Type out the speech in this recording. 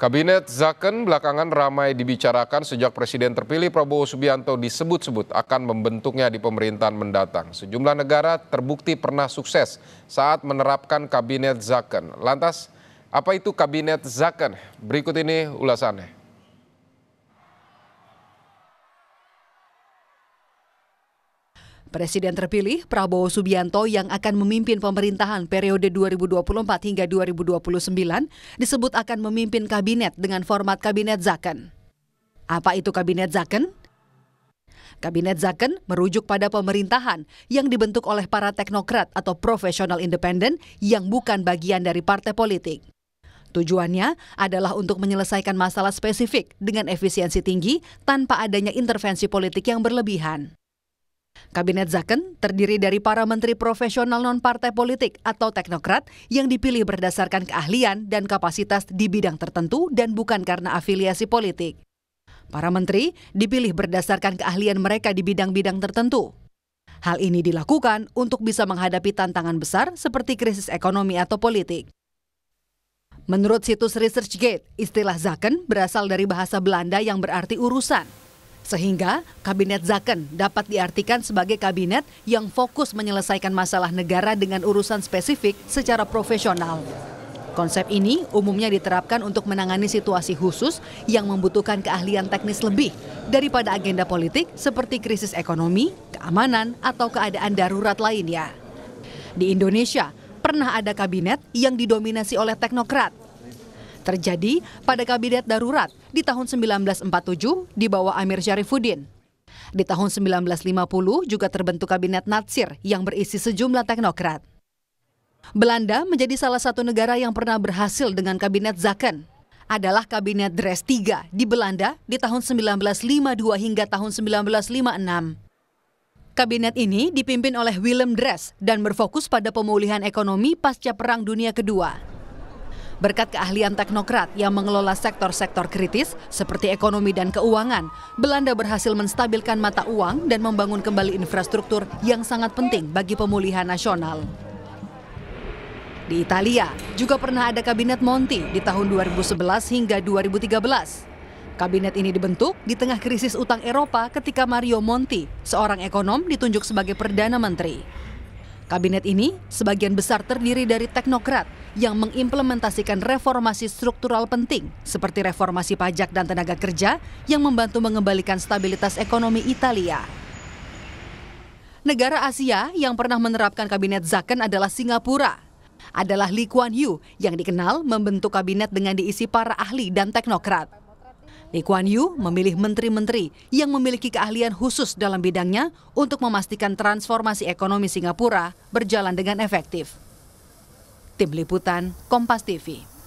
Kabinet Zaken belakangan ramai dibicarakan sejak Presiden terpilih Prabowo Subianto disebut-sebut akan membentuknya di pemerintahan mendatang. Sejumlah negara terbukti pernah sukses saat menerapkan Kabinet Zaken. Lantas, apa itu Kabinet Zaken? Berikut ini ulasannya. Presiden terpilih Prabowo Subianto yang akan memimpin pemerintahan periode 2024 hingga 2029 disebut akan memimpin kabinet dengan format kabinet Zaken. Apa itu kabinet Zaken? Kabinet Zaken merujuk pada pemerintahan yang dibentuk oleh para teknokrat atau profesional independen yang bukan bagian dari partai politik. Tujuannya adalah untuk menyelesaikan masalah spesifik dengan efisiensi tinggi tanpa adanya intervensi politik yang berlebihan. Kabinet Zaken terdiri dari para menteri profesional non-partai politik atau teknokrat yang dipilih berdasarkan keahlian dan kapasitas di bidang tertentu dan bukan karena afiliasi politik. Para menteri dipilih berdasarkan keahlian mereka di bidang-bidang tertentu. Hal ini dilakukan untuk bisa menghadapi tantangan besar seperti krisis ekonomi atau politik. Menurut situs ResearchGate, istilah Zaken berasal dari bahasa Belanda yang berarti urusan. Sehingga Kabinet Zaken dapat diartikan sebagai kabinet yang fokus menyelesaikan masalah negara dengan urusan spesifik secara profesional. Konsep ini umumnya diterapkan untuk menangani situasi khusus yang membutuhkan keahlian teknis lebih daripada agenda politik seperti krisis ekonomi, keamanan, atau keadaan darurat lainnya. Di Indonesia, pernah ada kabinet yang didominasi oleh teknokrat terjadi pada Kabinet Darurat di tahun 1947 di bawah Amir Syarifuddin. Di tahun 1950 juga terbentuk Kabinet Natsir yang berisi sejumlah teknokrat. Belanda menjadi salah satu negara yang pernah berhasil dengan Kabinet Zaken. Adalah Kabinet Dres III di Belanda di tahun 1952 hingga tahun 1956. Kabinet ini dipimpin oleh Willem Dres dan berfokus pada pemulihan ekonomi pasca Perang Dunia Kedua. Berkat keahlian teknokrat yang mengelola sektor-sektor kritis seperti ekonomi dan keuangan, Belanda berhasil menstabilkan mata uang dan membangun kembali infrastruktur yang sangat penting bagi pemulihan nasional. Di Italia juga pernah ada kabinet Monti di tahun 2011 hingga 2013. Kabinet ini dibentuk di tengah krisis utang Eropa ketika Mario Monti, seorang ekonom, ditunjuk sebagai Perdana Menteri. Kabinet ini sebagian besar terdiri dari teknokrat yang mengimplementasikan reformasi struktural penting seperti reformasi pajak dan tenaga kerja yang membantu mengembalikan stabilitas ekonomi Italia. Negara Asia yang pernah menerapkan kabinet Zaken adalah Singapura. Adalah Lee Kuan Yew yang dikenal membentuk kabinet dengan diisi para ahli dan teknokrat. Lee Kuan Yew memilih menteri-menteri yang memiliki keahlian khusus dalam bidangnya untuk memastikan transformasi ekonomi Singapura berjalan dengan efektif. Tim Liputan Kompas TV